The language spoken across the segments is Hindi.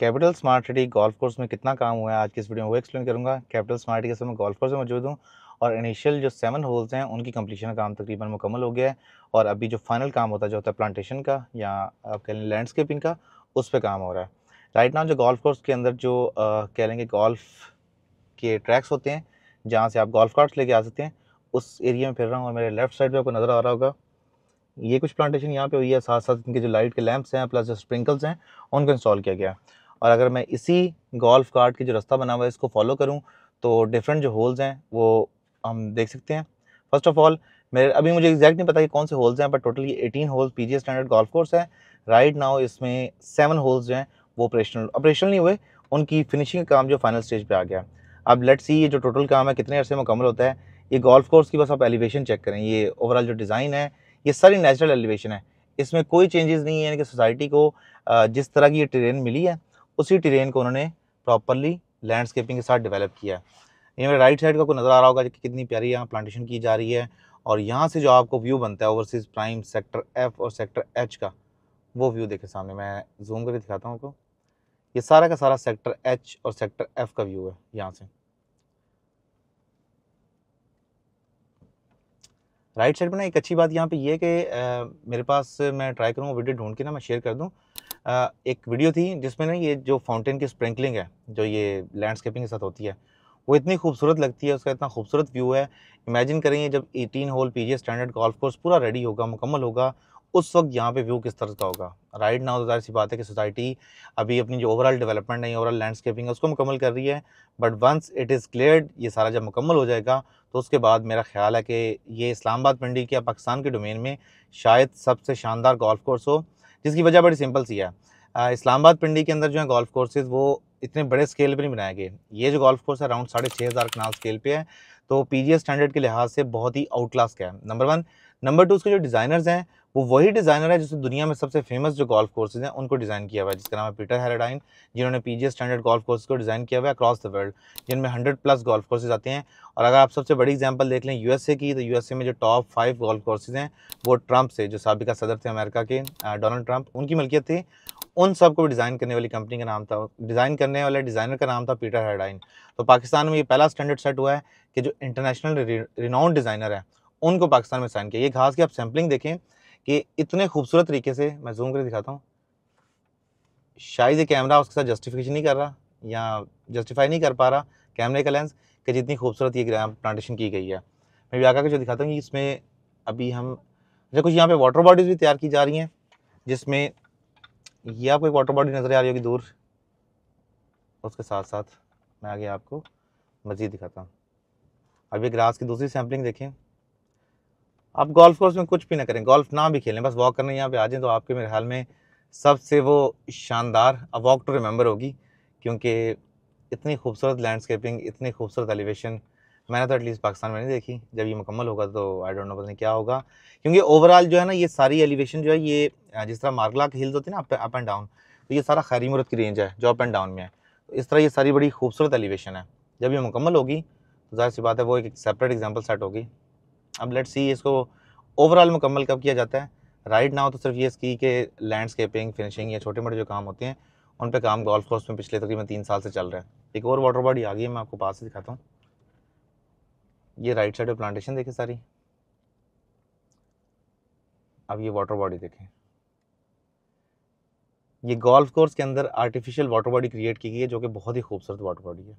capital smart city golf course में कितना काम हुआ है आज की इस वीडियो में वो एक्सप्लेन करूँगा कैपिटल स्मार्ट सिटी के समय गोल्फ कोर्स में मौजूद हूँ और इनिशियल जो सेवन होल्स हैं उनकी कंप्लीशन का काम तकरीबन मुकम्मल हो गया है और अभी जो फाइनल काम होता है जो होता है प्लांटेशन का या आप कह लें लैंडस्केपिंग का उस पर काम हो रहा है राइट नाउ जो गोल्फ कोर्स के अंदर जो कह लेंगे गोल्फ के ट्रैक्स होते हैं जहाँ से आप गोल्फ कार्ट्स लेके आ सकते हैं उस एरिया में फिर रहा हूँ और मेरे लेफ्ट साइड पर आपको नज़र आ रहा होगा ये कुछ प्लांटेशन यहाँ पे हुई है साथ साथ इनके जो लाइट के लैंप्स हैं प्लस जो स्प्रिंकल्स हैं उनको इंस्टॉल किया गया और अगर मैं इसी गोल्फ कार्ट की जो रास्ता बना हुआ है इसको फॉलो करूँ तो डिफरेंट जो होल्स हैं वो हम देख सकते हैं फर्स्ट ऑफ ऑल मेरे अभी मुझे एग्जैक्ट नहीं पता कि कौन से होल्स हैं पर टोटल ये एटीन होल्स जी स्टैंडर्ड गोल्फ कोर्स है राइट नाउ इसमें सेवन होल्स जो हैं वो ऑपरेशनल ऑपरेशनल नहीं हुए उनकी फिनिशिंग का काम जो फाइनल स्टेज पे आ गया अब लेट सी ये जो टोटल काम है कितने अरसे मुकम्मल होता है ये गोल्फ कोर्स की बस आप एलिवेशन चेक करें ये ओवरऑल जो डिज़ाइन है ये सारी नेचुरल एलिवेशन है इसमें कोई चेंजेस नहीं है यानी कि सोसाइटी को जिस तरह की ये ट्रेन मिली है उसी ट्रेन को उन्होंने प्रॉपरली लैंडस्केपिंग के साथ डेवलप किया है ये मेरे राइट साइड का कोई नज़र आ रहा होगा कि कितनी प्यारी यहाँ प्लांटेशन की जा रही है और यहाँ से जो आपको व्यू बनता है ओवरसीज़ प्राइम सेक्टर एफ़ और सेक्टर एच का वो व्यू देखे सामने मैं जूम करके दिखाता हूँ आपको ये सारा का सारा सेक्टर एच और सेक्टर एफ़ का व्यू है यहाँ से राइट साइड में ना एक अच्छी बात यहाँ पे ये यह है कि मेरे पास मैं ट्राई करूँगा वीडियो ढूंढ के ना मैं शेयर कर दूँ एक वीडियो थी जिसमें ना ये जो फाउंटेन की स्प्रिंकलिंग है जो ये लैंडस्केपिंग के साथ होती है वो इतनी खूबसूरत लगती है उसका इतना खूबसूरत व्यू है इमेजिन करेंगे जब 18 hole PGA standard golf course पूरा रेडी होगा मुकम्मल होगा उस वक्त यहाँ पे व्यू किस तरह का होगा राइट ना तो सी बात है कि सोसाइटी अभी अपनी जो ओवरऑल डेवलपमेंट है ओवरऑल लैंडस्केपिंग है उसको मुकम्मल कर रही है but once it is clear ये सारा जब मुकम्मल हो जाएगा तो उसके बाद मेरा ख्याल है कि ये इस्लामाबाद मंडी के पाकिस्तान के डोमेन में शायद सबसे शानदार गोल्फ कोर्स हो जिसकी वजह बड़ी सिंपल सी है इस्लामाबाद पिंडी के अंदर जो है गोल्फ कोर्सेज वो इतने बड़े स्केल पर नहीं बनाए गए ये जो गोल्फ कोर्स है अराउंड साढ़े छः हज़ार कनाल स्केल पे है तो पी स्टैंडर्ड के लिहाज से बहुत ही आउट क्लास का है नंबर वन नंबर टू उसके जो डिज़ाइनर्स हैं वो वही डिज़ाइनर है जिसने दुनिया में सबसे फेमस जो गोल्फ कोर्सेज हैं उनको डिज़ाइन किया हुआ है जिसका नाम है पीटर हेराडाइन जिन्होंने पी स्टैंडर्ड गोल्फ कोर्स को डिज़ाइन किया हुआ है अक्रॉस द वर्ल्ड जिनमें हंड्रेड प्लस गोल्फ कोर्सेज आते हैं और अगर आप सबसे बड़ी एग्जाम्पल देख लें यूएसए की तो यूएसए में जो टॉप फाइव गोल्फ कोर्सेज हैं वो ट्रंप से जो सबका सदर थे अमेरिका के डोनाल्ड ट्रंप उनकी मलकियत थी उन सब को डिज़ाइन करने वाली कंपनी का नाम था डिज़ाइन करने वाले डिज़ाइनर का नाम था पीटर हेराडाइन तो पाकिस्तान में ये पहला स्टैंडर्ड सेट हुआ है कि जो इंटरनेशनल रिनाउंड डिज़ाइनर है उनको पाकिस्तान में साइन किया ये खास की आप सैम्पलिंग देखें कि इतने खूबसूरत तरीके से मैं जूम कर दिखाता हूँ शायद ये कैमरा उसके साथ जस्टिफिकेशन नहीं कर रहा या जस्टिफाई नहीं कर पा रहा कैमरे का लेंस कि जितनी खूबसूरत ये प्लांटेशन की गई है मैं भी आकर के जो दिखाता हूँ कि इसमें अभी हम अच्छा कुछ यहाँ पे वाटर बॉडीज़ भी तैयार की जा रही हैं जिसमें ये आपको एक वाटर बॉडी नज़र आ रही होगी दूर उसके साथ साथ मैं आगे आपको मज़ीद दिखाता हूँ अभी ग्रास की दूसरी सैम्पलिंग देखें आप गोल्फ कोर्स में कुछ भी ना करें गोल्फ ना भी खेलें बस वॉक करने यहाँ पे आ जाएँ तो आपके मेरे ख्याल में सबसे वो शानदार अ वॉक टू रिमेंबर होगी क्योंकि इतनी खूबसूरत लैंडस्केपिंग इतनी खूबसूरत एलिवेशन मैंने तो एटलीस्ट पाकिस्तान में नहीं देखी जब ये मुकम्मल होगा तो आई डोंट नो पता नहीं क्या होगा क्योंकि ओवरऑल जो है ना ये सारी एलिवेशन जो है ये जिस तरह मार्गला के हिल्स होती है ना अप एंड डाउन तो ये सारा खैरी मुरत की रेंज है जो अप एंड डाउन में है तो इस तरह ये सारी बड़ी खूबसूरत एलिवेशन है जब ये मुकम्मल होगी तो जाहिर सी बात है वो एक सेपरेट एग्जाम्पल सेट होगी अब लेट्स सी इसको ओवरऑल मुकम्मल कब किया जाता है राइट right नाउ तो सिर्फ ये इसकी के लैंडस्केपिंग फिनिशिंग या छोटे मोटे जो काम होते हैं उन पे काम गोल्फ कोर्स में पिछले तकरीबन तीन साल से चल रहा है एक और वाटर बॉडी आ गई है मैं आपको पास से दिखाता हूँ ये राइट साइड पे प्लांटेशन देखें सारी अब ये वाटर बॉडी देखें ये गोल्फ कोर्स के अंदर आर्टिफिशियल वाटर बॉडी क्रिएट की गई है जो कि बहुत ही खूबसूरत वाटर बॉडी है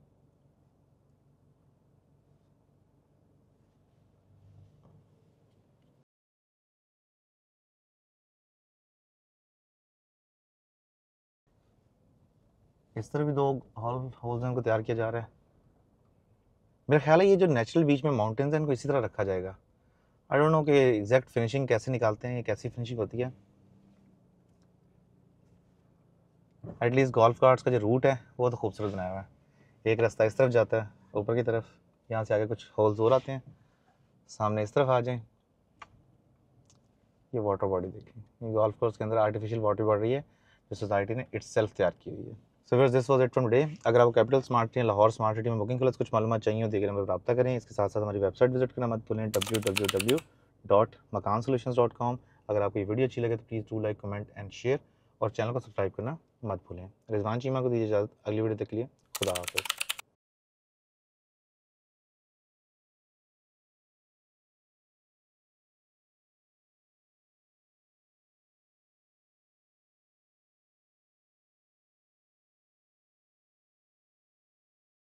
इस तरह भी दो हॉल होल्स हैं उनको तैयार किया जा रहा है मेरा ख्याल है ये जो नेचुरल बीच में माउंटेन्स हैं इनको इसी तरह रखा जाएगा आई डोंट नो कि एग्जैक्ट फिनिशिंग कैसे निकालते हैं कैसी फिनिशिंग होती है एटलीस्ट गोल्फ कार्ट्स का जो रूट है वो तो खूबसूरत बनाया हुआ है एक रास्ता इस तरफ जाता है ऊपर की तरफ यहाँ से आगे कुछ होल्स और आते हैं सामने इस तरफ आ जाएं ये वाटर बॉडी देखें गोल्फ कोर्स के अंदर आर्टिफिशियल वाटर बॉडी है जो सोसाइटी ने इट्स तैयार की हुई है सो फिर this was it from day अगर आपको capital smart city Lahore smart city में बुकिंग के लिए कुछ मालूम चाहिए हो देखिए नंबर रब्ता करें इसके साथ साथ हमारी वेबसाइट विजिट करना मत भूलें W W W dot Makaan solution dot com अगर आपको ये वीडियो अच्छी लगे तो please do like comment and share और चैनल को सब्सक्राइब करना मत भूलें रिजवान चीमा को दीजिए इजाज़त अगली वीडियो तक के लिए खुदा हाफिज़